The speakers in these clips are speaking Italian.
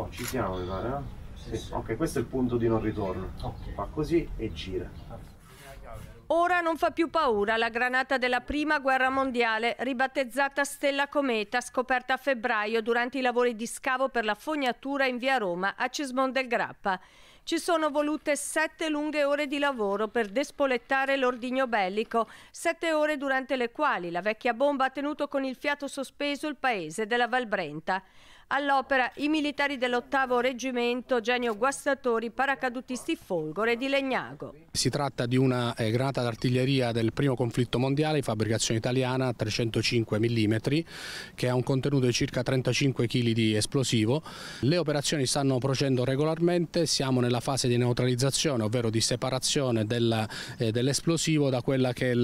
Oh, ci siamo, mi pare, no? Eh? Sì, sì. Ok, questo è il punto di non ritorno. Okay. Fa così e gira. Ora non fa più paura la granata della prima guerra mondiale, ribattezzata Stella Cometa, scoperta a febbraio durante i lavori di scavo per la fognatura in via Roma a Cesmon del Grappa. Ci sono volute sette lunghe ore di lavoro per despolettare l'ordigno bellico, sette ore durante le quali la vecchia bomba ha tenuto con il fiato sospeso il paese della Valbrenta. All'opera i militari dell'ottavo reggimento Genio Guastatori, paracadutisti Folgore di Legnago. Si tratta di una eh, granata d'artiglieria del primo conflitto mondiale, fabbricazione italiana 305 mm, che ha un contenuto di circa 35 kg di esplosivo. Le operazioni stanno procedendo regolarmente, siamo nella la fase di neutralizzazione, ovvero di separazione eh, dell'esplosivo da quella che è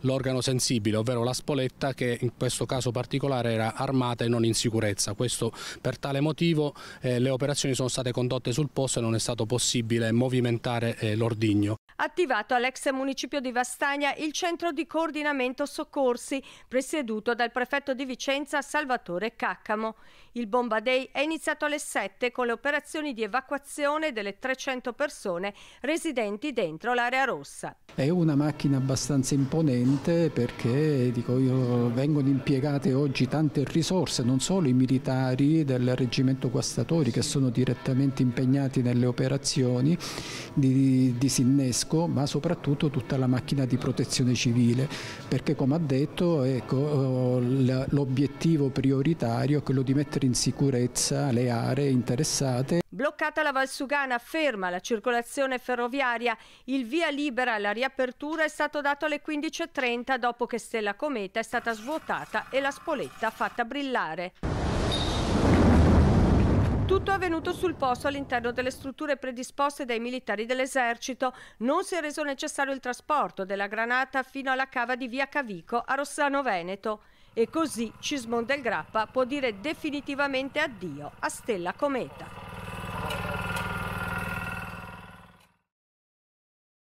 l'organo sensibile, ovvero la spoletta che in questo caso particolare era armata e non in sicurezza. Questo, per tale motivo eh, le operazioni sono state condotte sul posto e non è stato possibile movimentare eh, l'ordigno. Attivato all'ex municipio di Vastagna il centro di coordinamento soccorsi, presieduto dal prefetto di Vicenza Salvatore Caccamo. Il Bomba Day è iniziato alle 7 con le operazioni di evacuazione delle tre 300 persone residenti dentro l'area rossa. È una macchina abbastanza imponente perché dico, io, vengono impiegate oggi tante risorse, non solo i militari del reggimento guastatori che sono direttamente impegnati nelle operazioni di sinnesco, ma soprattutto tutta la macchina di protezione civile, perché come ha detto ecco, l'obiettivo prioritario è quello di mettere in sicurezza le aree interessate. Bloccata la Valsugana, ferma la circolazione ferroviaria, il via libera alla riapertura è stato dato alle 15.30 dopo che Stella Cometa è stata svuotata e la spoletta fatta brillare. Tutto è avvenuto sul posto all'interno delle strutture predisposte dai militari dell'esercito. Non si è reso necessario il trasporto della granata fino alla cava di via Cavico a Rossano Veneto. E così Cismond del Grappa può dire definitivamente addio a Stella Cometa.